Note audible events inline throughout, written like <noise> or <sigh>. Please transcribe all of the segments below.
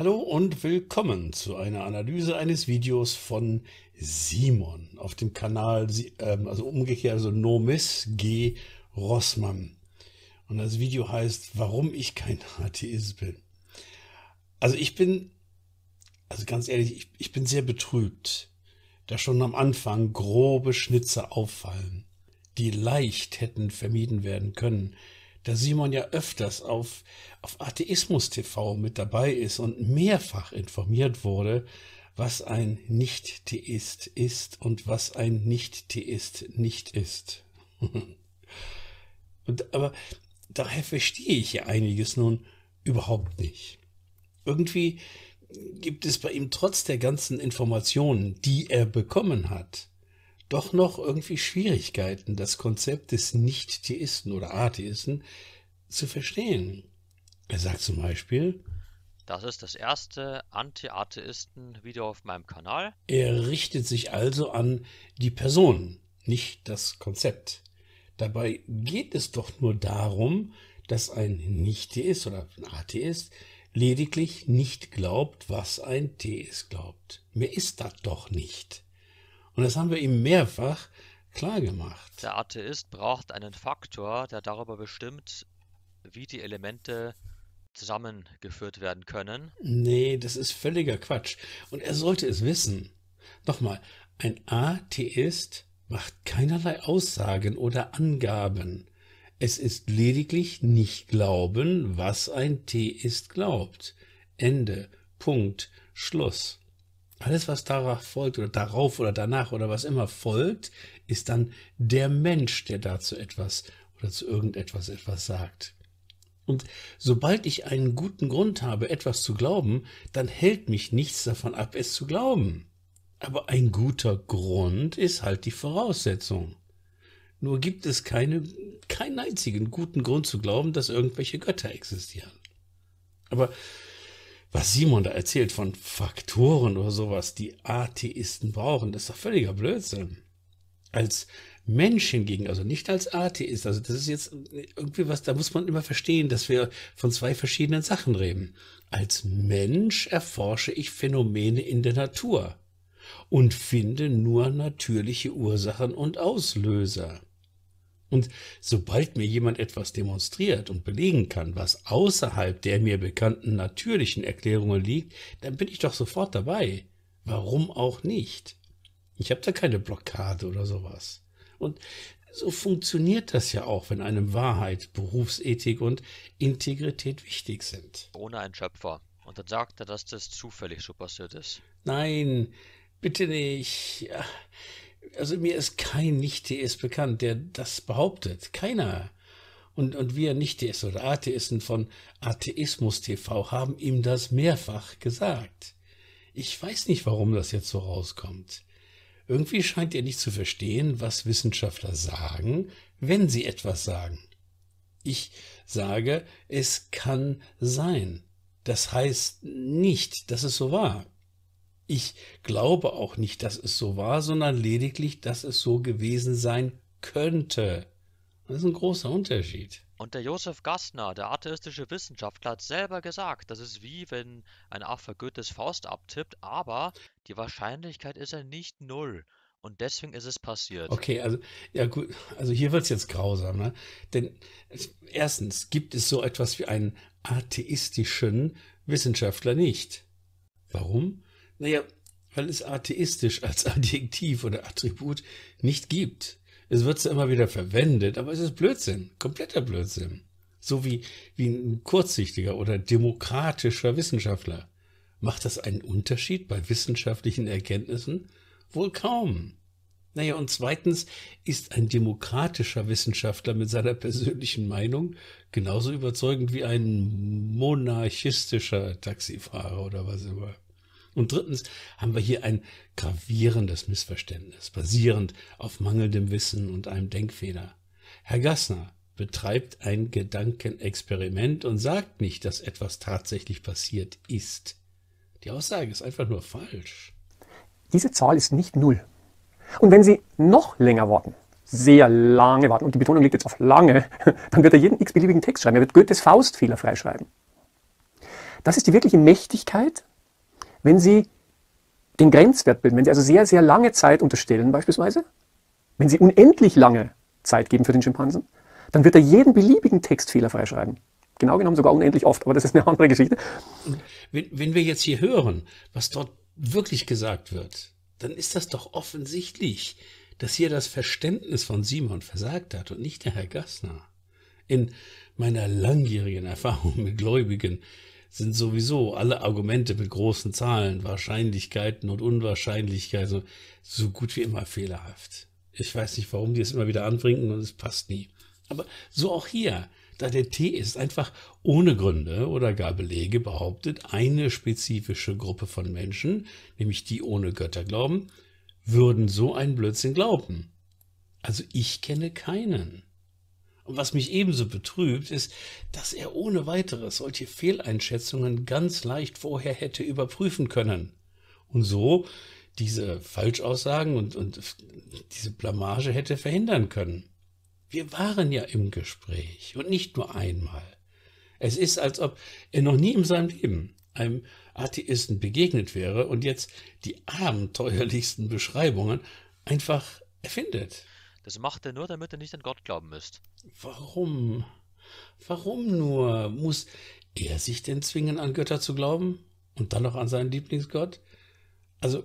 Hallo und willkommen zu einer Analyse eines Videos von Simon auf dem Kanal, ähm, also umgekehrt, also Nomis G. Rossmann. Und das Video heißt, warum ich kein <laughs> Atheist bin. Also ich bin, also ganz ehrlich, ich, ich bin sehr betrübt, da schon am Anfang grobe Schnitzer auffallen, die leicht hätten vermieden werden können, da Simon ja öfters auf, auf Atheismus TV mit dabei ist und mehrfach informiert wurde, was ein Nicht-Theist ist und was ein Nicht-Theist nicht ist. <laughs> und, aber daher verstehe ich ja einiges nun überhaupt nicht. Irgendwie gibt es bei ihm trotz der ganzen Informationen, die er bekommen hat, doch noch irgendwie Schwierigkeiten, das Konzept des Nicht-Theisten oder Atheisten zu verstehen. Er sagt zum Beispiel, das ist das erste Anti-Atheisten-Video auf meinem Kanal. Er richtet sich also an die Person, nicht das Konzept. Dabei geht es doch nur darum, dass ein Nicht-Theist oder ein Atheist lediglich nicht glaubt, was ein Theist glaubt. Mehr ist das doch nicht. Und das haben wir ihm mehrfach klar gemacht. Der Atheist braucht einen Faktor, der darüber bestimmt, wie die Elemente zusammengeführt werden können. Nee, das ist völliger Quatsch. Und er sollte es wissen. Nochmal, ein Atheist macht keinerlei Aussagen oder Angaben. Es ist lediglich nicht glauben, was ein Theist glaubt. Ende. Punkt. Schluss. Alles, was darauf folgt oder darauf oder danach oder was immer folgt, ist dann der Mensch, der dazu etwas oder zu irgendetwas etwas sagt. Und sobald ich einen guten Grund habe, etwas zu glauben, dann hält mich nichts davon ab, es zu glauben. Aber ein guter Grund ist halt die Voraussetzung. Nur gibt es keine, keinen einzigen guten Grund zu glauben, dass irgendwelche Götter existieren. Aber was Simon da erzählt von Faktoren oder sowas, die Atheisten brauchen, das ist doch völliger Blödsinn. Als Mensch hingegen, also nicht als Atheist, also das ist jetzt irgendwie was, da muss man immer verstehen, dass wir von zwei verschiedenen Sachen reden. Als Mensch erforsche ich Phänomene in der Natur und finde nur natürliche Ursachen und Auslöser. Und sobald mir jemand etwas demonstriert und belegen kann, was außerhalb der mir bekannten natürlichen Erklärungen liegt, dann bin ich doch sofort dabei. Warum auch nicht? Ich habe da keine Blockade oder sowas. Und so funktioniert das ja auch, wenn einem Wahrheit, Berufsethik und Integrität wichtig sind. Ohne einen Schöpfer. Und dann sagt er, dass das zufällig so passiert ist. Nein, bitte nicht. Ja also mir ist kein nicht theist bekannt, der das behauptet. Keiner. Und, und wir nicht theisten oder Atheisten von Atheismus TV haben ihm das mehrfach gesagt. Ich weiß nicht, warum das jetzt so rauskommt. Irgendwie scheint er nicht zu verstehen, was Wissenschaftler sagen, wenn sie etwas sagen. Ich sage, es kann sein. Das heißt nicht, dass es so war. Ich glaube auch nicht, dass es so war, sondern lediglich, dass es so gewesen sein könnte. Das ist ein großer Unterschied. Und der Josef Gastner, der atheistische Wissenschaftler, hat selber gesagt, das ist wie wenn ein Affe Goethes Faust abtippt, aber die Wahrscheinlichkeit ist ja nicht null. Und deswegen ist es passiert. Okay, also ja gut, also hier wird es jetzt grausam, ne? Denn erstens gibt es so etwas wie einen atheistischen Wissenschaftler nicht. Warum? naja, weil es atheistisch als <laughs> Adjektiv oder Attribut nicht gibt. Es wird zwar immer wieder verwendet, aber es ist Blödsinn, kompletter Blödsinn. So wie, wie ein kurzsichtiger oder demokratischer Wissenschaftler. Macht das einen Unterschied bei wissenschaftlichen Erkenntnissen? Wohl kaum. Naja, und zweitens ist ein demokratischer Wissenschaftler mit seiner persönlichen Meinung genauso überzeugend wie ein monarchistischer Taxifahrer oder was immer. Und drittens haben wir hier ein gravierendes Missverständnis, basierend auf mangelndem Wissen und einem Denkfehler. Herr Gassner betreibt ein Gedankenexperiment und sagt nicht, dass etwas tatsächlich passiert ist. Die Aussage ist einfach nur falsch. Diese Zahl ist nicht null. Und wenn Sie noch länger warten, sehr lange warten, und die Betonung liegt jetzt auf lange, <laughs> dann wird er jeden x-beliebigen Text schreiben. Er wird Goethes Faustfehler freischreiben. Das ist die wirkliche Mächtigkeit wenn Sie den Grenzwert bilden, wenn Sie also sehr, sehr lange Zeit unterstellen beispielsweise, wenn Sie unendlich lange Zeit geben für den Schimpansen, dann wird er jeden beliebigen Textfehler freischreiben. Genau genommen sogar unendlich oft, aber das ist eine andere Geschichte. Wenn, wenn wir jetzt hier hören, was dort wirklich gesagt wird, dann ist das doch offensichtlich, dass hier das Verständnis von Simon versagt hat und nicht der Herr Gassner. In meiner langjährigen Erfahrung mit Gläubigen sind sowieso alle Argumente mit großen Zahlen, Wahrscheinlichkeiten und Unwahrscheinlichkeiten so gut wie immer fehlerhaft. Ich weiß nicht, warum die es immer wieder anbringen und es passt nie. Aber so auch hier, da der T ist einfach ohne Gründe oder gar Belege behauptet, eine spezifische Gruppe von Menschen, nämlich die ohne Götter glauben, würden so einen Blödsinn glauben. Also ich kenne keinen. Und was mich ebenso betrübt, ist, dass er ohne weiteres solche Fehleinschätzungen ganz leicht vorher hätte überprüfen können. Und so diese Falschaussagen und, und diese Blamage hätte verhindern können. Wir waren ja im Gespräch und nicht nur einmal. Es ist, als ob er noch nie in seinem Leben einem Atheisten begegnet wäre und jetzt die abenteuerlichsten Beschreibungen einfach erfindet. Das macht er nur, damit er nicht an Gott glauben müsst. Warum? Warum nur? Muss er sich denn zwingen, an Götter zu glauben? Und dann noch an seinen Lieblingsgott? Also,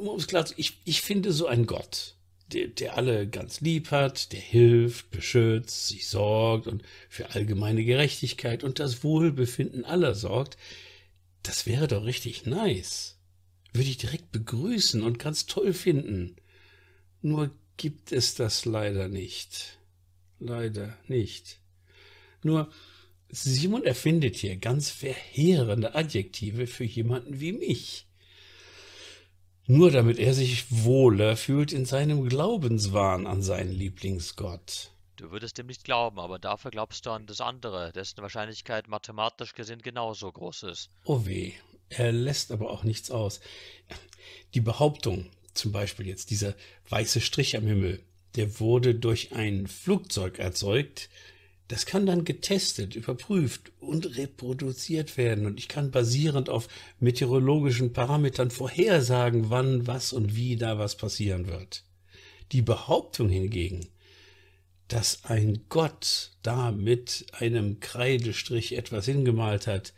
um es klar zu ich, ich finde so einen Gott, der, der alle ganz lieb hat, der hilft, beschützt, sich sorgt und für allgemeine Gerechtigkeit und das Wohlbefinden aller sorgt. Das wäre doch richtig nice. Würde ich direkt begrüßen und ganz toll finden. Nur gibt es das leider nicht. Leider nicht. Nur, Simon erfindet hier ganz verheerende Adjektive für jemanden wie mich. Nur damit er sich wohler fühlt in seinem Glaubenswahn an seinen Lieblingsgott. Du würdest dem nicht glauben, aber dafür glaubst du an das andere, dessen Wahrscheinlichkeit mathematisch gesehen genauso groß ist. Oh weh, er lässt aber auch nichts aus. Die Behauptung, zum Beispiel jetzt dieser weiße Strich am Himmel, der wurde durch ein Flugzeug erzeugt. Das kann dann getestet, überprüft und reproduziert werden. Und ich kann basierend auf meteorologischen Parametern vorhersagen, wann, was und wie da was passieren wird. Die Behauptung hingegen, dass ein Gott da mit einem Kreidestrich etwas hingemalt hat,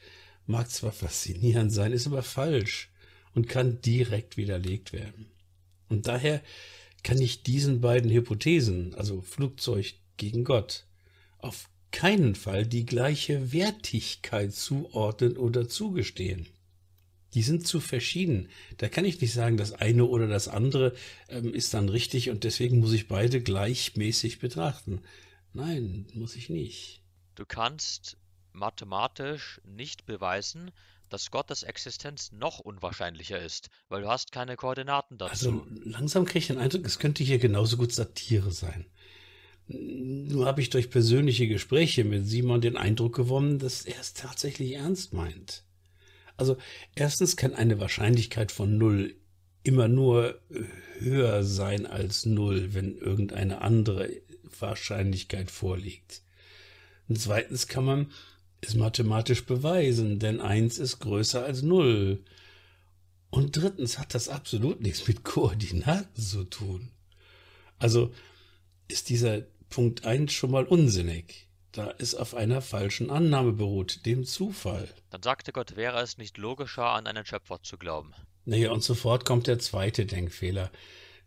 mag zwar faszinierend sein, ist aber falsch und kann direkt widerlegt werden. Und daher kann ich diesen beiden Hypothesen, also Flugzeug gegen Gott, auf keinen Fall die gleiche Wertigkeit zuordnen oder zugestehen. Die sind zu verschieden. Da kann ich nicht sagen, das eine oder das andere ähm, ist dann richtig und deswegen muss ich beide gleichmäßig betrachten. Nein, muss ich nicht. Du kannst mathematisch nicht beweisen, dass Gottes Existenz noch unwahrscheinlicher ist, weil du hast keine Koordinaten also, dazu. Also langsam kriege ich den Eindruck, es könnte hier genauso gut Satire sein. Nur habe ich durch persönliche Gespräche mit Simon den Eindruck gewonnen, dass er es tatsächlich ernst meint. Also erstens kann eine Wahrscheinlichkeit von null immer nur äh, höher sein als null, wenn irgendeine andere Wahrscheinlichkeit vorliegt. Und zweitens kann man ist mathematisch beweisen, denn 1 ist größer als 0. Und drittens hat das absolut nichts mit Koordinaten zu tun. Also ist dieser Punkt 1 schon mal unsinnig, da es auf einer falschen Annahme beruht, dem Zufall. Dann sagte Gott, wäre es nicht logischer, an einen Schöpfer zu glauben. Naja, und sofort kommt der zweite Denkfehler.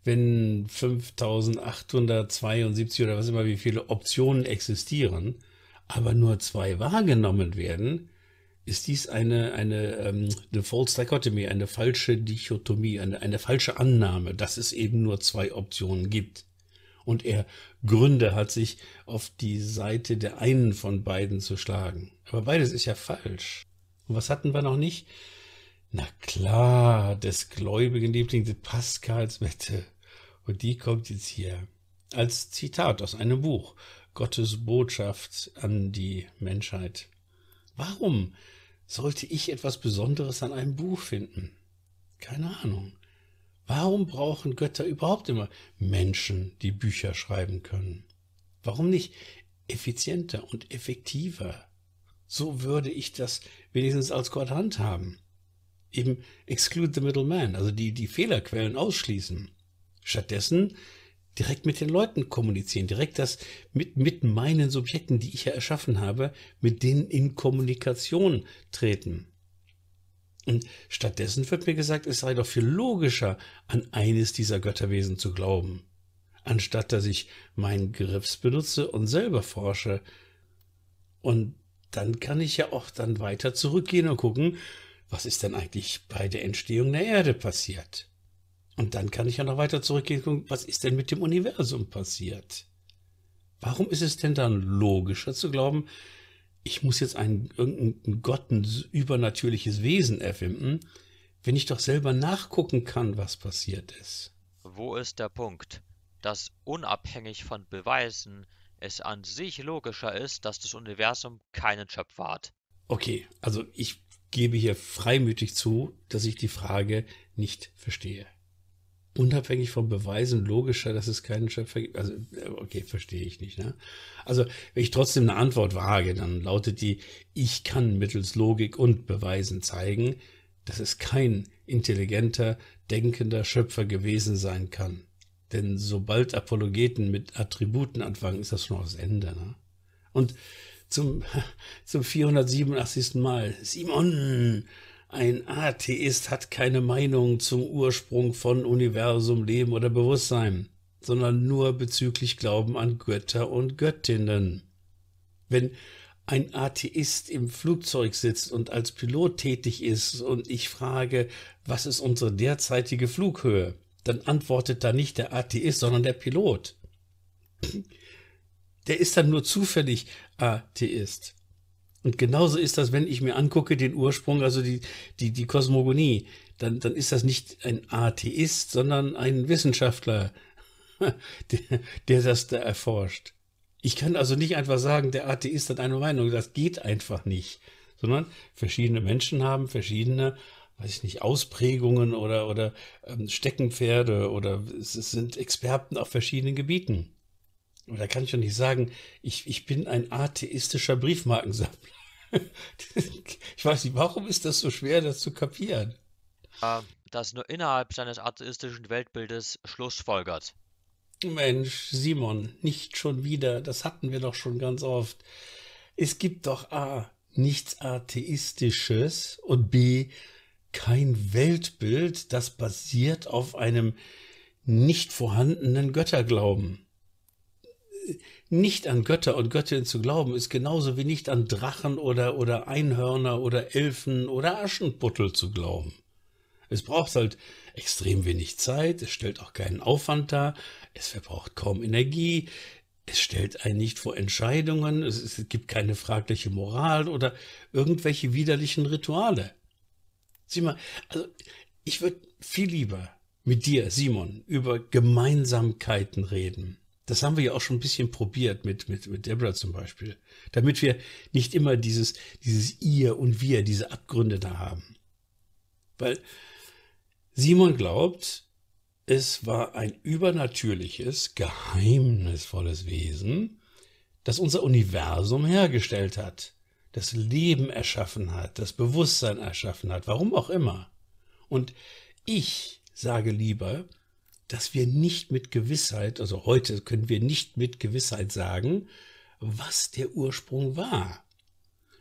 Wenn 5872 oder was immer wie viele Optionen existieren, aber nur zwei wahrgenommen werden, ist dies eine, eine, ähm, eine False Dichotomy, eine falsche Dichotomie, eine, eine falsche Annahme, dass es eben nur zwei Optionen gibt. Und er Gründe hat, sich auf die Seite der einen von beiden zu schlagen. Aber beides ist ja falsch. Und was hatten wir noch nicht? Na klar, des gläubigen Liebling des Pascals Wette. Und die kommt jetzt hier als Zitat aus einem Buch. Gottes Botschaft an die Menschheit. Warum sollte ich etwas Besonderes an einem Buch finden? Keine Ahnung. Warum brauchen Götter überhaupt immer Menschen, die Bücher schreiben können? Warum nicht effizienter und effektiver? So würde ich das wenigstens als Gott handhaben. Eben exclude the middleman, also die, die Fehlerquellen ausschließen. Stattdessen direkt mit den Leuten kommunizieren, direkt das mit, mit meinen Subjekten, die ich ja erschaffen habe, mit denen in Kommunikation treten. Und stattdessen wird mir gesagt, es sei doch viel logischer, an eines dieser Götterwesen zu glauben, anstatt dass ich meinen Griffs benutze und selber forsche. Und dann kann ich ja auch dann weiter zurückgehen und gucken, was ist denn eigentlich bei der Entstehung der Erde passiert? Und dann kann ich ja noch weiter zurückgehen und gucken, was ist denn mit dem Universum passiert? Warum ist es denn dann logischer zu glauben, ich muss jetzt einen, irgendeinen Gott, ein übernatürliches Wesen erfinden, wenn ich doch selber nachgucken kann, was passiert ist? Wo ist der Punkt? Dass unabhängig von Beweisen es an sich logischer ist, dass das Universum keinen Schöpfer hat. Okay, also ich gebe hier freimütig zu, dass ich die Frage nicht verstehe unabhängig von Beweisen logischer, dass es keinen Schöpfer gibt? Also, äh, okay, verstehe ich nicht. Ne? Also, wenn ich trotzdem eine Antwort wage, dann lautet die, ich kann mittels Logik und Beweisen zeigen, dass es kein intelligenter, denkender Schöpfer gewesen sein kann. Denn sobald Apologeten mit Attributen anfangen, ist das schon aufs Ende. Ne? Und zum, <laughs> zum 487. Mal, Simon, ein Atheist hat keine Meinung zum Ursprung von Universum, Leben oder Bewusstsein, sondern nur bezüglich Glauben an Götter und Göttinnen. Wenn ein Atheist im Flugzeug sitzt und als Pilot tätig ist und ich frage, was ist unsere derzeitige Flughöhe, dann antwortet da nicht der Atheist, sondern der Pilot. Der ist dann nur zufällig Atheist. Und genauso ist das, wenn ich mir angucke, den Ursprung, also die, die, die Kosmogonie, dann, dann ist das nicht ein Atheist, sondern ein Wissenschaftler, <laughs> der, der das da erforscht. Ich kann also nicht einfach sagen, der Atheist hat eine Meinung, das geht einfach nicht, sondern verschiedene Menschen haben verschiedene, weiß ich nicht, Ausprägungen oder, oder ähm, Steckenpferde oder es sind Experten auf verschiedenen Gebieten da kann ich doch nicht sagen, ich, ich bin ein atheistischer Briefmarkensammler. <laughs> ich weiß nicht, warum ist das so schwer, das zu kapieren? Das nur innerhalb seines atheistischen Weltbildes schlussfolgert. Mensch, Simon, nicht schon wieder, das hatten wir doch schon ganz oft. Es gibt doch A, nichts Atheistisches und B, kein Weltbild, das basiert auf einem nicht vorhandenen Götterglauben nicht an Götter und Göttinnen zu glauben, ist genauso wie nicht an Drachen oder, oder Einhörner oder Elfen oder Aschenputtel zu glauben. Es braucht halt extrem wenig Zeit, es stellt auch keinen Aufwand dar, es verbraucht kaum Energie, es stellt einen nicht vor Entscheidungen, es, es gibt keine fragliche Moral oder irgendwelche widerlichen Rituale. Sieh mal, also ich würde viel lieber mit dir, Simon, über Gemeinsamkeiten reden. Das haben wir ja auch schon ein bisschen probiert mit, mit, mit Deborah zum Beispiel. Damit wir nicht immer dieses, dieses ihr und wir, diese Abgründe da haben. Weil Simon glaubt, es war ein übernatürliches, geheimnisvolles Wesen, das unser Universum hergestellt hat, das Leben erschaffen hat, das Bewusstsein erschaffen hat, warum auch immer. Und ich sage lieber, dass wir nicht mit Gewissheit, also heute können wir nicht mit Gewissheit sagen, was der Ursprung war.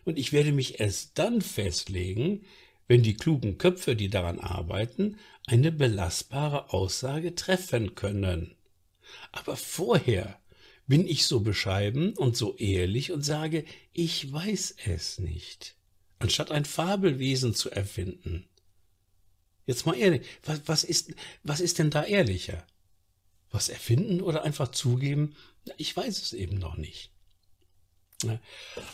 Und ich werde mich erst dann festlegen, wenn die klugen Köpfe, die daran arbeiten, eine belastbare Aussage treffen können. Aber vorher bin ich so bescheiden und so ehrlich und sage, ich weiß es nicht, anstatt ein Fabelwesen zu erfinden. Jetzt mal ehrlich, was, was, ist, was ist denn da ehrlicher? Was erfinden oder einfach zugeben? Ich weiß es eben noch nicht. Ne?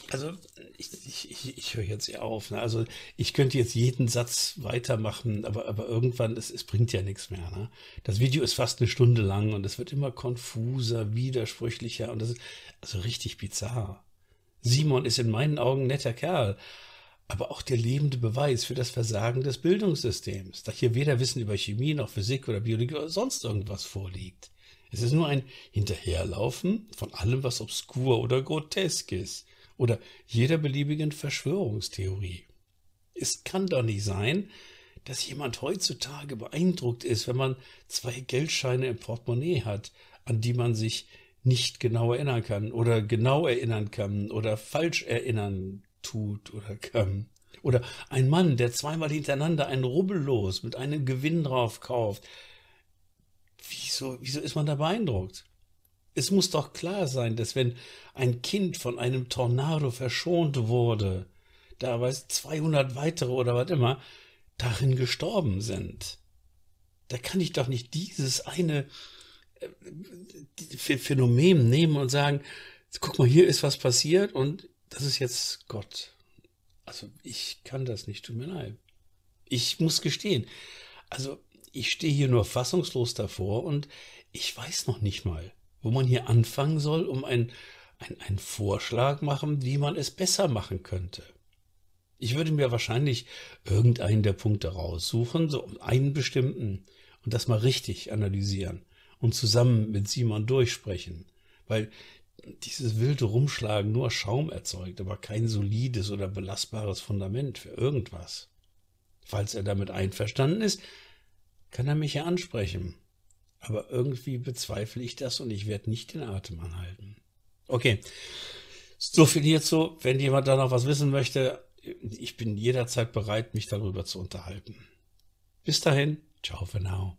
Also ich, ich, ich, ich höre jetzt eher auf. Ne? Also ich könnte jetzt jeden Satz weitermachen, aber, aber irgendwann, es, es bringt ja nichts mehr. Ne? Das Video ist fast eine Stunde lang und es wird immer konfuser, widersprüchlicher und das ist also richtig bizarr. Simon ist in meinen Augen ein netter Kerl, aber auch der lebende Beweis für das Versagen des Bildungssystems, da hier weder Wissen über Chemie noch Physik oder Biologie oder sonst irgendwas vorliegt. Es ist nur ein Hinterherlaufen von allem, was obskur oder grotesk ist oder jeder beliebigen Verschwörungstheorie. Es kann doch nicht sein, dass jemand heutzutage beeindruckt ist, wenn man zwei Geldscheine im Portemonnaie hat, an die man sich nicht genau erinnern kann oder genau erinnern kann oder falsch erinnern tut oder kann. Oder ein Mann, der zweimal hintereinander ein Rubbel los mit einem Gewinn drauf kauft. Wieso, wieso ist man da beeindruckt? Es muss doch klar sein, dass wenn ein Kind von einem Tornado verschont wurde, da weiß 200 weitere oder was immer, darin gestorben sind. Da kann ich doch nicht dieses eine äh, Phänomen nehmen und sagen, guck mal, hier ist was passiert und das ist jetzt Gott. Also ich kann das nicht, tut mir leid. Ich muss gestehen. Also ich stehe hier nur fassungslos davor und ich weiß noch nicht mal, wo man hier anfangen soll, um ein, ein, einen Vorschlag machen, wie man es besser machen könnte. Ich würde mir wahrscheinlich irgendeinen der Punkte raussuchen, so einen bestimmten, und das mal richtig analysieren und zusammen mit Simon durchsprechen. Weil dieses wilde Rumschlagen nur Schaum erzeugt, aber kein solides oder belastbares Fundament für irgendwas. Falls er damit einverstanden ist, kann er mich ja ansprechen. Aber irgendwie bezweifle ich das und ich werde nicht den Atem anhalten. Okay, so viel hierzu. Wenn jemand da noch was wissen möchte, ich bin jederzeit bereit, mich darüber zu unterhalten. Bis dahin, ciao für now.